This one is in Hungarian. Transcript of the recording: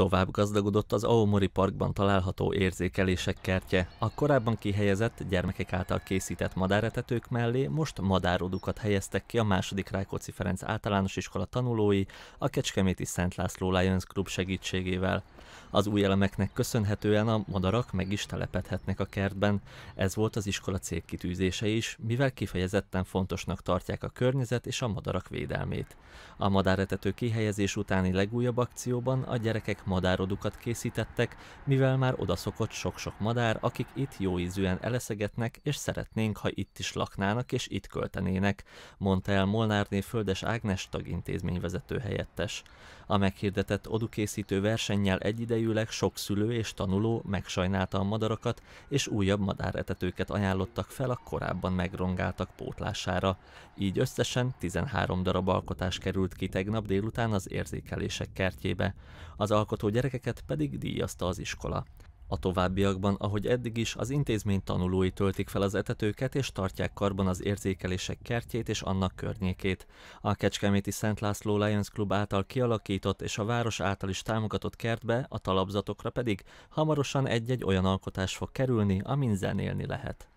Tovább gazdagodott az Aomori Parkban található érzékelések kertje. A korábban kihelyezett, gyermekek által készített madáretetők mellé most madárodukat helyeztek ki a második Rákóczi Ferenc általános iskola tanulói a Kecskeméti Szent László Lions Group segítségével. Az új elemeknek köszönhetően a madarak meg is telepedhetnek a kertben. Ez volt az iskola célkitűzése is, mivel kifejezetten fontosnak tartják a környezet és a madarak védelmét. A madáretető kihelyezés utáni legújabb akcióban a gyerekek madárodukat készítettek, mivel már odaszokott sok-sok madár, akik itt jó ízűen eleszegetnek, és szeretnénk, ha itt is laknának és itt költenének, mondta el Molnárné Földes Ágnes tagintézményvezető helyettes. A meghirdetett odukészítő versennyel egyidejűleg Körülbelülileg sok szülő és tanuló megsajnálta a madarakat, és újabb madáretetőket ajánlottak fel a korábban megrongáltak pótlására. Így összesen 13 darab alkotás került ki tegnap délután az érzékelések kertjébe. Az alkotó gyerekeket pedig díjazta az iskola. A továbbiakban, ahogy eddig is, az intézmény tanulói töltik fel az etetőket és tartják karban az érzékelések kertjét és annak környékét. A Kecskeméti Szent László Lions Club által kialakított és a város által is támogatott kertbe, a talapzatokra pedig hamarosan egy-egy olyan alkotás fog kerülni, amin zenélni lehet.